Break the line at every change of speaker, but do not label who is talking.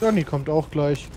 Johnny kommt auch gleich.